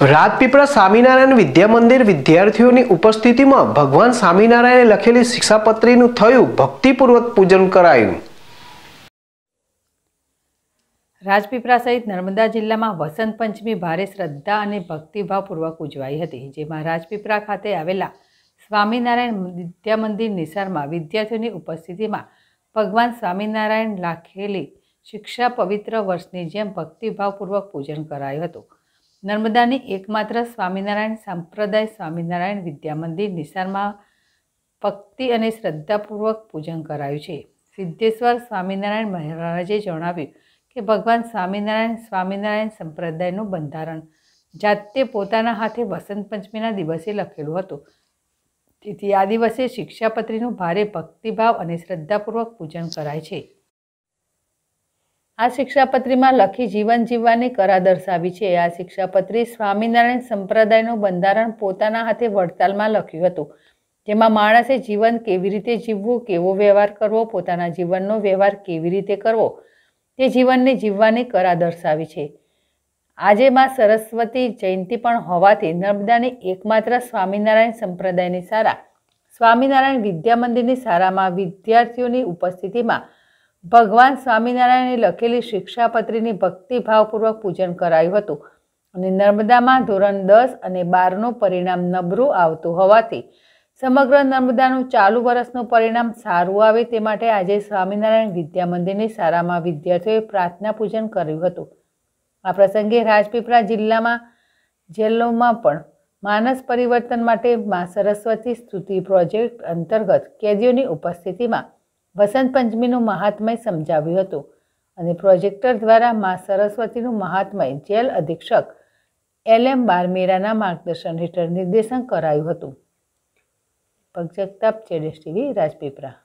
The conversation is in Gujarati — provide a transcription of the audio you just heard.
રાજપીપળા સ્વામિનારાયણ વિદ્યા મંદિર વિદ્યાર્થીઓની ઉપસ્થિતિમાં ભગવાન સ્વામિનારાયણે લખેલી શિક્ષાપત્રીનું થયું ભક્તિપૂર્વક પૂજન કરાયું રાજપીપળા સહિત નર્મદા જિલ્લામાં વસંત પંચમી ભારે શ્રદ્ધા અને ભક્તિભાવપૂર્વક ઉજવાઈ હતી જેમાં રાજપીપળા ખાતે આવેલા સ્વામિનારાયણ વિદ્યા મંદિર નિસારમાં વિદ્યાર્થીઓની ઉપસ્થિતિમાં ભગવાન સ્વામિનારાયણ લખેલી શિક્ષા પવિત્ર વર્ષની જેમ ભક્તિભાવપૂર્વક પૂજન કરાયું હતું નર્મદાની એકમાત્ર સ્વામિનારાયણ સંપ્રદાય સ્વામિનારાયણ વિદ્યા મંદિર નિશાળમાં ભક્તિ અને શ્રદ્ધાપૂર્વક પૂજન કરાયું છે સિદ્ધેશ્વર સ્વામિનારાયણ મહારાજે જણાવ્યું કે ભગવાન સ્વામિનારાયણ સ્વામિનારાયણ સંપ્રદાયનું બંધારણ જાતે પોતાના હાથે વસંત પંચમીના દિવસે લખેલું હતું તેથી આ દિવસે શિક્ષાપત્રીનું ભારે ભક્તિભાવ અને શ્રદ્ધાપૂર્વક પૂજન કરાય છે આ શિક્ષાપત્રીમાં લખી જીવન જીવવાની કરા દર્શાવી છે આ શિક્ષાપત્રી સ્વામિનારાયણ સંપ્રદાયનું બંધારણ પોતાના હાથે વડતાલમાં લખ્યું હતું જેમાં માણસે જીવન કેવી રીતે જીવવું કેવો વ્યવહાર કરવો પોતાના જીવનનો વ્યવહાર કેવી રીતે કરવો તે જીવનને જીવવાની કરા દર્શાવી છે આજે માં સરસ્વતી જયંતિ પણ હોવાથી નર્મદાની એકમાત્ર સ્વામિનારાયણ સંપ્રદાયની શાળા સ્વામિનારાયણ વિદ્યા મંદિરની શાળામાં વિદ્યાર્થીઓની ઉપસ્થિતિમાં ભગવાન સ્વામિનારાયણે લખેલી શિક્ષાપત્રીની ભક્તિભાવપૂર્વક પૂજન કરાયું હતું અને નર્મદામાં ધોરણ દસ અને બારનું પરિણામ નબળું આવતું હોવાથી સમગ્ર નર્મદાનું ચાલુ વર્ષનું પરિણામ સારું આવે તે માટે આજે સ્વામિનારાયણ વિદ્યા મંદિરની શાળામાં વિદ્યાર્થીઓએ પ્રાર્થના પૂજન કર્યું હતું આ પ્રસંગે રાજપીપળા જિલ્લામાં જેલોમાં પણ માનસ પરિવર્તન માટે મા સરસ્વતી સ્તુતિ પ્રોજેક્ટ અંતર્ગત કેદીઓની ઉપસ્થિતિમાં વસંત પંચમીનું મહાત્મય સમજાવ્યું હતું અને પ્રોજેક્ટર દ્વારા મા સરસ્વતીનું મહાત્મય જેલ અધિક્ષક એલ એમ બારમેરાના માર્ગદર્શન હેઠળ નિર્દેશન કરાયું હતું પગજગ તપ ચેડેશ ટીવી રાજપીપરા